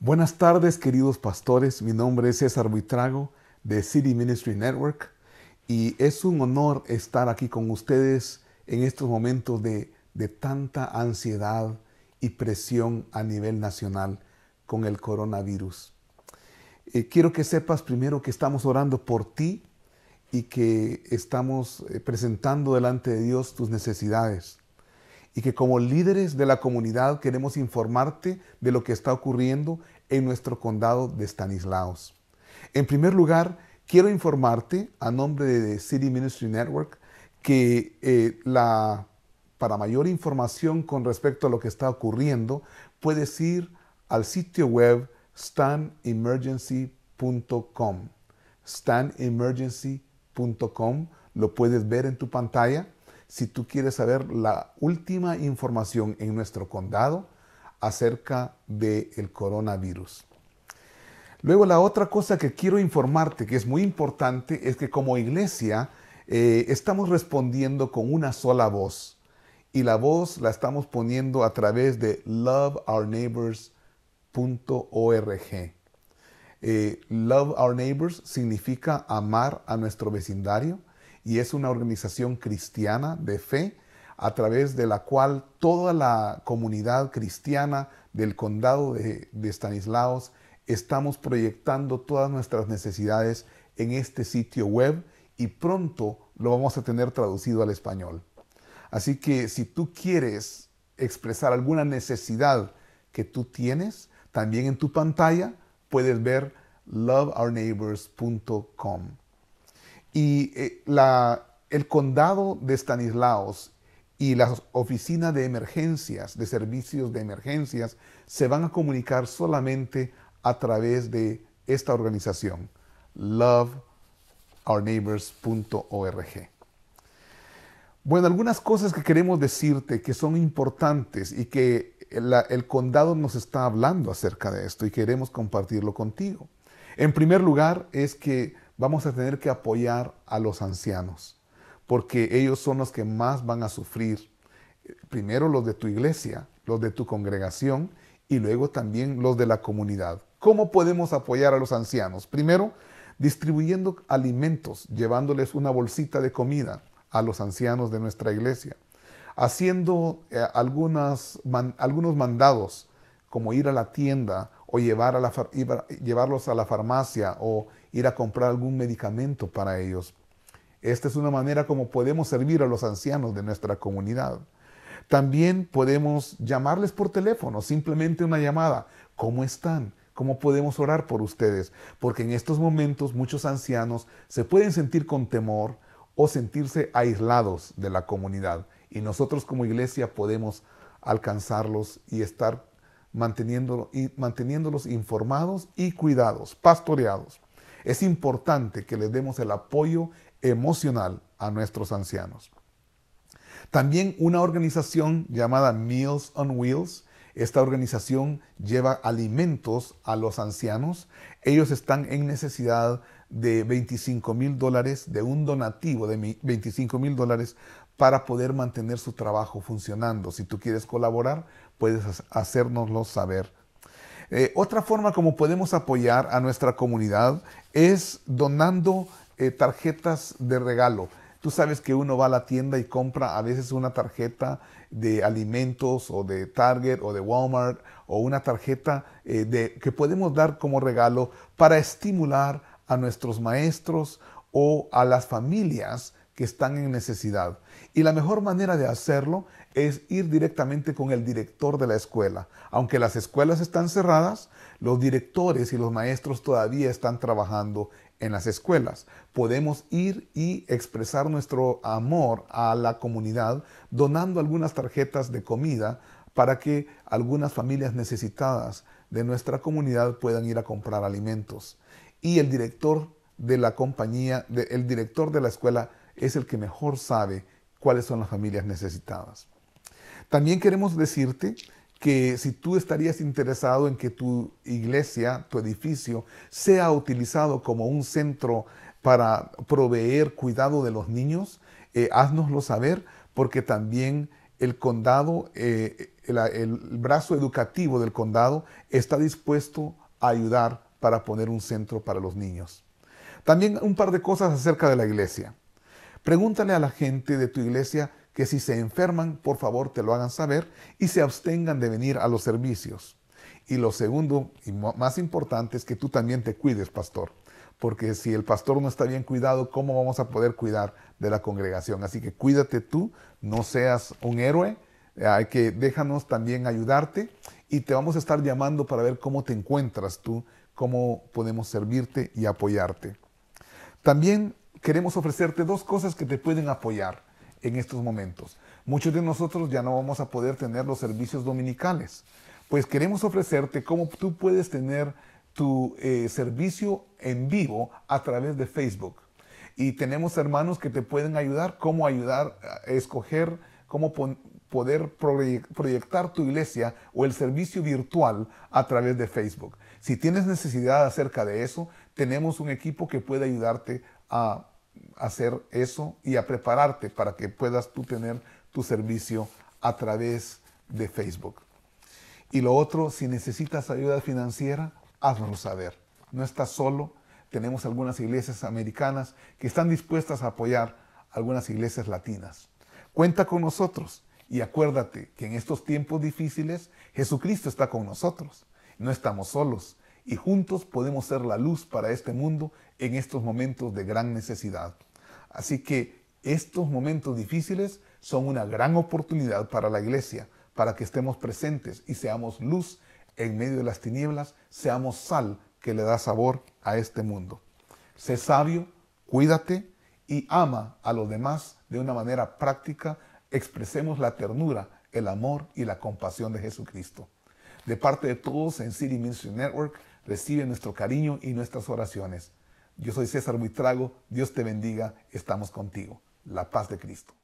Buenas tardes, queridos pastores. Mi nombre es César Buitrago de City Ministry Network y es un honor estar aquí con ustedes en estos momentos de, tanta ansiedad y presión a nivel nacional con el coronavirus. Eh, quiero que sepas primero que estamos orando por ti y que estamos eh, presentando delante de Dios tus necesidades y que como líderes de la comunidad queremos informarte de lo que está ocurriendo en nuestro condado de Stanislaus. En primer lugar, quiero informarte a nombre de City Ministry Network que eh, la, para mayor información con respecto a lo que está ocurriendo, puedes ir al sitio web stanemergency.com. Stanemergency.com lo puedes ver en tu pantalla. Si tú quieres saber la última información en nuestro condado, acerca del el coronavirus. Luego la otra cosa que quiero informarte, que es muy importante, es que como iglesia eh, estamos respondiendo con una sola voz. Y la voz la estamos poniendo a través de loveourneighbors.org. Eh, Love Our Neighbors significa amar a nuestro vecindario y es una organización cristiana de fe a través de la cual toda la comunidad cristiana del condado de, Stanislaus estamos proyectando todas nuestras necesidades en este sitio web y pronto lo vamos a tener traducido al español. Así que si tú quieres expresar alguna necesidad que tú tienes, también en tu pantalla puedes ver loveourneighbors.com. Y eh, el condado de Stanislaus y las oficinas de emergencias, de servicios de emergencias, se van a comunicar solamente a través de esta organización, loveourneighbors.org. Bueno, algunas cosas que queremos decirte que son importantes y que el condado nos está hablando acerca de esto y queremos compartirlo contigo. En primer lugar es que vamos a tener que apoyar a los ancianos porque ellos son los que más van a sufrir. Primero los de tu iglesia, los de tu congregación y luego también los de la comunidad. ¿Cómo podemos apoyar a los ancianos? Primero, distribuyendo alimentos, llevándoles una bolsita de comida a los ancianos de nuestra iglesia, haciendo eh, algunos mandados, como ir a la tienda o llevar a llevarlos a la farmacia o ir a comprar algún medicamento para ellos. Esta es una manera como podemos servir a los ancianos de nuestra comunidad. También podemos llamarles por teléfono, simplemente una llamada. ¿Cómo están? ¿Cómo podemos orar por ustedes? Porque en estos momentos muchos ancianos se pueden sentir con temor o sentirse aislados de la comunidad. Y nosotros como iglesia podemos alcanzarlos y estar manteniéndolos, manteniéndolos informados y cuidados, pastoreados. Es importante que les demos el apoyo emocional a nuestros ancianos. También una organización llamada Meals on Wheels. Esta organización lleva alimentos a los ancianos. Ellos están en necesidad de 25 mil dólares, de un donativo de 25 mil dólares para poder mantener su trabajo funcionando. Si tú quieres colaborar, puedes hacérnoslo saber. Eh, otra forma como podemos apoyar a nuestra comunidad es donando eh, tarjetas de regalo. Tú sabes que uno va a la tienda y compra a veces una tarjeta de alimentos o de Target o de Walmart o una tarjeta eh, de, que podemos dar como regalo para estimular a nuestros maestros o a las familias que están en necesidad. Y la mejor manera de hacerlo es ir directamente con el director de la escuela. Aunque las escuelas están cerradas, los directores y los maestros todavía están trabajando en las escuelas. Podemos ir y expresar nuestro amor a la comunidad donando algunas tarjetas de comida para que algunas familias necesitadas de nuestra comunidad puedan ir a comprar alimentos. Y el director de la compañía, el director de la escuela es el que mejor sabe cuáles son las familias necesitadas. También queremos decirte que si tú estarías interesado en que tu iglesia, tu edificio, sea utilizado como un centro para proveer cuidado de los niños, haznoslo eh, saber, porque también el condado, eh, el brazo educativo del condado está dispuesto a ayudar para poner un centro para los niños. También un par de cosas acerca de la iglesia. Pregúntale a la gente de tu iglesia que si se enferman, por favor te lo hagan saber y se abstengan de venir a los servicios. Y lo segundo y más importante es que tú también te cuides, pastor, porque si el pastor no está bien cuidado, ¿cómo vamos a poder cuidar de la congregación? Así que cuídate tú, no seas un héroe, hay que déjanos también ayudarte y te vamos a estar llamando para ver cómo te encuentras tú, cómo podemos servirte y apoyarte. También queremos ofrecerte dos cosas que te pueden apoyar en estos momentos. Muchos de nosotros ya no vamos a poder tener los servicios dominicales. Pues queremos ofrecerte cómo tú puedes tener tu eh, servicio en vivo a través de Facebook. Y tenemos hermanos que te pueden ayudar, cómo ayudar a escoger, cómo poder proyectar tu iglesia o el servicio virtual a través de Facebook. Si tienes necesidad acerca de eso, tenemos un equipo que puede ayudarte a hacer eso y a prepararte para que puedas tú tener tu servicio a través de Facebook. Y lo otro, si necesitas ayuda financiera, hazlo saber. No estás solo. Tenemos algunas iglesias americanas que están dispuestas a apoyar algunas iglesias latinas. Cuenta con nosotros y acuérdate que en estos tiempos difíciles Jesucristo está con nosotros. No estamos solos y juntos podemos ser la luz para este mundo en estos momentos de gran necesidad. Así que estos momentos difíciles son una gran oportunidad para la iglesia, para que estemos presentes y seamos luz en medio de las tinieblas, seamos sal que le da sabor a este mundo. Sé sabio, cuídate y ama a los demás de una manera práctica, expresemos la ternura, el amor y la compasión de Jesucristo. De parte de todos en City Ministry Network, Recibe nuestro cariño y nuestras oraciones. Yo soy César Buitrago, Dios te bendiga, estamos contigo. La paz de Cristo.